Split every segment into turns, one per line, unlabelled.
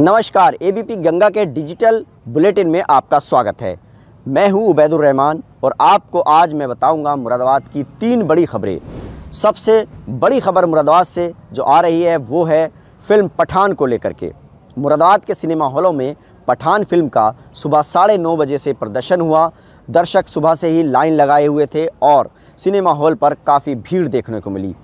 नमस्कार एबीपी गंगा के digital bulletin में आपका स्वागत है मैं हूं उबैदुर रहमान और आपको आज मैं बताऊंगा मुरादाबाद की तीन बड़ी खबरें सबसे बड़ी खबर मुरादाबाद से जो आ रही है वो है फिल्म पठान को लेकर के मुरादाबाद के सिनेमा हॉलों में पठान फिल्म का सुबह साढ़े नौ बजे से प्रदर्शन हुआ दर्शक सुबह से ही लाइन लगाए हुए थे और सिनेमा हॉल पर काफ़ी भीड़ देखने को मिली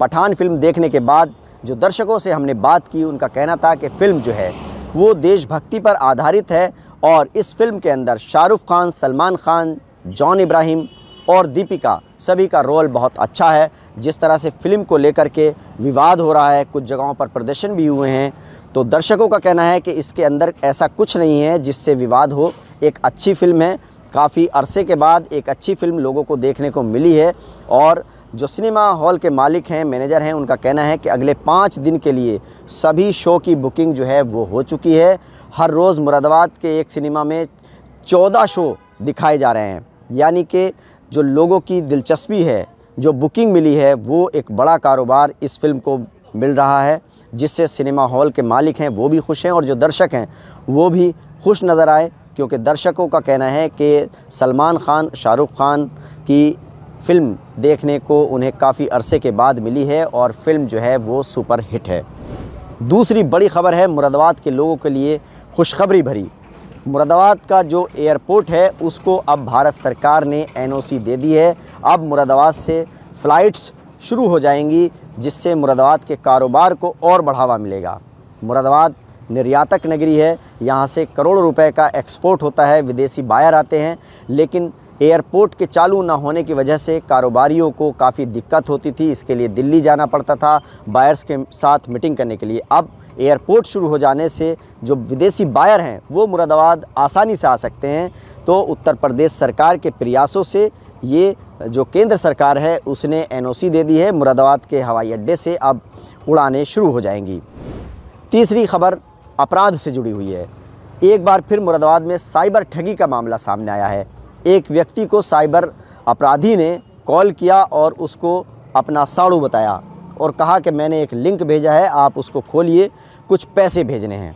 पठान फिल्म देखने के बाद जो दर्शकों से हमने बात की उनका कहना था कि फ़िल्म जो है वो देशभक्ति पर आधारित है और इस फिल्म के अंदर शाहरुख खान सलमान खान जॉन इब्राहिम और दीपिका सभी का रोल बहुत अच्छा है जिस तरह से फिल्म को लेकर के विवाद हो रहा है कुछ जगहों पर प्रदर्शन भी हुए हैं तो दर्शकों का कहना है कि इसके अंदर ऐसा कुछ नहीं है जिससे विवाद हो एक अच्छी फिल्म है काफ़ी अरसे के बाद एक अच्छी फिल्म लोगों को देखने को मिली है और जो सिनेमा हॉल के मालिक हैं मैनेजर हैं उनका कहना है कि अगले पाँच दिन के लिए सभी शो की बुकिंग जो है वो हो चुकी है हर रोज़ मुरादाबाद के एक सिनेमा में चौदह शो दिखाए जा रहे हैं यानी कि जो लोगों की दिलचस्पी है जो बुकिंग मिली है वो एक बड़ा कारोबार इस फिल्म को मिल रहा है जिससे सिनेमा हॉल के मालिक हैं वो भी खुश हैं और जो दर्शक हैं वो भी खुश नज़र आए क्योंकि दर्शकों का कहना है कि सलमान ख़ान शाहरुख ख़ान की फ़िल्म देखने को उन्हें काफ़ी अरसे के बाद मिली है और फिल्म जो है वो सुपर हिट है दूसरी बड़ी ख़बर है मुरादाबाद के लोगों के लिए खुशखबरी भरी मुरादाबाद का जो एयरपोर्ट है उसको अब भारत सरकार ने एनओसी दे दी है अब मुरादाबाद से फ़्लाइट्स शुरू हो जाएंगी जिससे मुरादाबाद के कारोबार को और बढ़ावा मिलेगा मुरादाबाद निर्यातक नगरी है यहाँ से करोड़ों रुपए का एक्सपोर्ट होता है विदेशी बायर आते हैं लेकिन एयरपोर्ट के चालू ना होने की वजह से कारोबारियों को काफ़ी दिक्कत होती थी इसके लिए दिल्ली जाना पड़ता था बायर्स के साथ मीटिंग करने के लिए अब एयरपोर्ट शुरू हो जाने से जो विदेशी बायर हैं वो मुरादाबाद आसानी से आ सकते हैं तो उत्तर प्रदेश सरकार के प्रयासों से ये जो केंद्र सरकार है उसने एनओसी दे दी है मुरादाबाद के हवाई अड्डे से अब उड़ानें शुरू हो जाएंगी तीसरी खबर अपराध से जुड़ी हुई है एक बार फिर मुरादाबाद में साइबर ठगी का मामला सामने आया है एक व्यक्ति को साइबर अपराधी ने कॉल किया और उसको अपना साड़ू बताया और कहा कि मैंने एक लिंक भेजा है आप उसको खोलिए कुछ पैसे भेजने हैं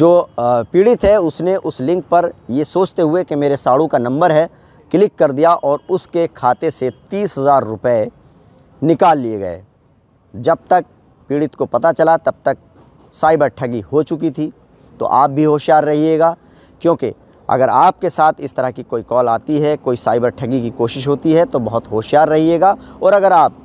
जो पीड़ित है उसने उस लिंक पर ये सोचते हुए कि मेरे साड़ू का नंबर है क्लिक कर दिया और उसके खाते से तीस हज़ार रुपये निकाल लिए गए जब तक पीड़ित को पता चला तब तक साइबर ठगी हो चुकी थी तो आप भी होशियार रहिएगा क्योंकि अगर आपके साथ इस तरह की कोई कॉल आती है कोई साइबर ठगी की कोशिश होती है तो बहुत होशियार रहिएगा और अगर आप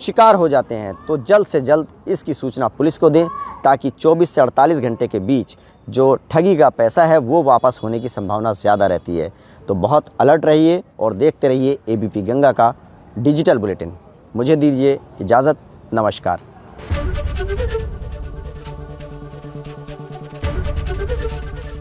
शिकार हो जाते हैं तो जल्द से जल्द इसकी सूचना पुलिस को दें ताकि 24 से 48 घंटे के बीच जो ठगी का पैसा है वो वापस होने की संभावना ज़्यादा रहती है तो बहुत अलर्ट रहिए और देखते रहिए एबीपी गंगा का डिजिटल बुलेटिन मुझे दीजिए इजाज़त नमस्कार